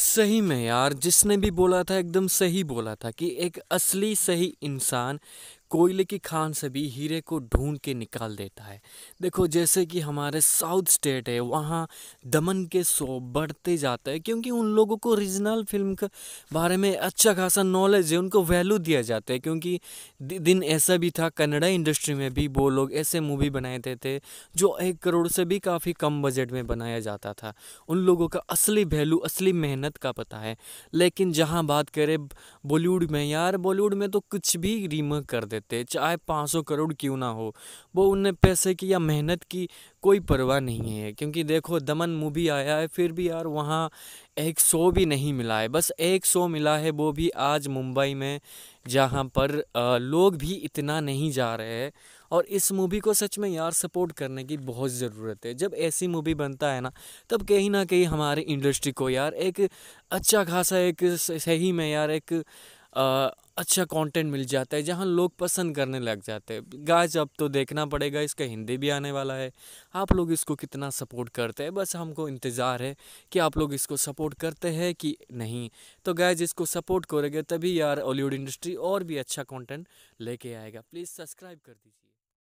सही में यार जिसने भी बोला था एकदम सही बोला था कि एक असली सही इंसान कोयले की खान से भी हीरे को ढूंढ के निकाल देता है देखो जैसे कि हमारे साउथ स्टेट है वहाँ दमन के शो बढ़ते जाते हैं क्योंकि उन लोगों को रीजनल फिल्म के बारे में अच्छा खासा नॉलेज है उनको वैल्यू दिया जाता है क्योंकि दिन ऐसा भी था कन्नड़ा इंडस्ट्री में भी वो लोग ऐसे मूवी बनाए देते थे जो एक करोड़ से भी काफ़ी कम बजट में बनाया जाता था उन लोगों का असली वैल्यू असली मेहनत का पता है लेकिन जहाँ बात करें बॉलीवुड में यार बॉलीवुड में तो कुछ भी रिमक कर देते रहते चाहे 500 करोड़ क्यों ना हो वो उन पैसे की या मेहनत की कोई परवाह नहीं है क्योंकि देखो दमन मूवी आया है फिर भी यार वहाँ एक सौ भी नहीं मिला है बस एक सौ मिला है वो भी आज मुंबई में जहाँ पर लोग भी इतना नहीं जा रहे हैं और इस मूवी को सच में यार सपोर्ट करने की बहुत ज़रूरत है जब ऐसी मूवी बनता है ना तब कहीं ना कहीं हमारे इंडस्ट्री को यार एक अच्छा खासा एक सही में यार एक अच्छा कंटेंट मिल जाता है जहाँ लोग पसंद करने लग जाते हैं गाज अब तो देखना पड़ेगा इसका हिंदी भी आने वाला है आप लोग इसको कितना सपोर्ट करते हैं बस हमको इंतज़ार है कि आप लोग इसको सपोर्ट करते हैं कि नहीं तो गाइस इसको सपोर्ट करोगे तभी यार हॉलीवुड इंडस्ट्री और भी अच्छा कंटेंट लेके आएगा प्लीज़ सब्सक्राइब कर दीजिए